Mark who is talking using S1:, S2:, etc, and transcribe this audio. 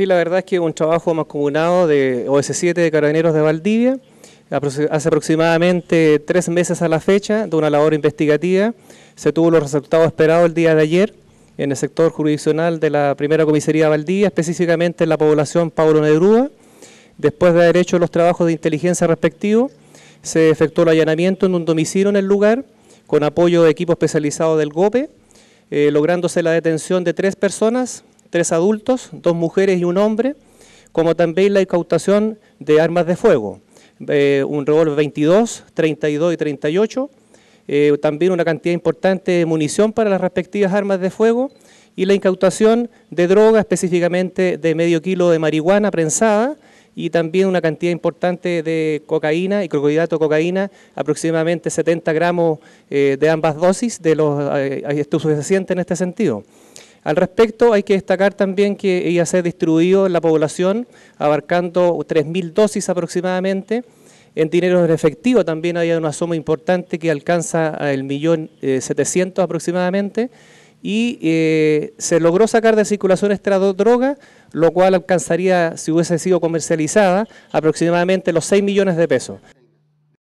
S1: Sí, la verdad es que un trabajo mancomunado de OS7 de Carabineros de Valdivia, hace aproximadamente tres meses a la fecha de una labor investigativa, se tuvo los resultados esperados el día de ayer en el sector jurisdiccional de la primera comisaría de Valdivia, específicamente en la población Pablo Negrúa. Después de haber hecho los trabajos de inteligencia respectivos, se efectuó el allanamiento en un domicilio en el lugar con apoyo de equipo especializado del GOPE, eh, lográndose la detención de tres personas tres adultos, dos mujeres y un hombre, como también la incautación de armas de fuego, eh, un revólver 22, 32 y 38, eh, también una cantidad importante de munición para las respectivas armas de fuego y la incautación de droga, específicamente de medio kilo de marihuana prensada y también una cantidad importante de cocaína y crocodilato de cocaína, aproximadamente 70 gramos eh, de ambas dosis de los estupefacientes en este sentido. Al respecto, hay que destacar también que ella se ha distribuido en la población, abarcando 3.000 dosis aproximadamente. En dinero en efectivo también hay una suma importante que alcanza el millón eh, setecientos aproximadamente. Y eh, se logró sacar de circulación esta droga, lo cual alcanzaría, si hubiese sido comercializada, aproximadamente los 6 millones de pesos.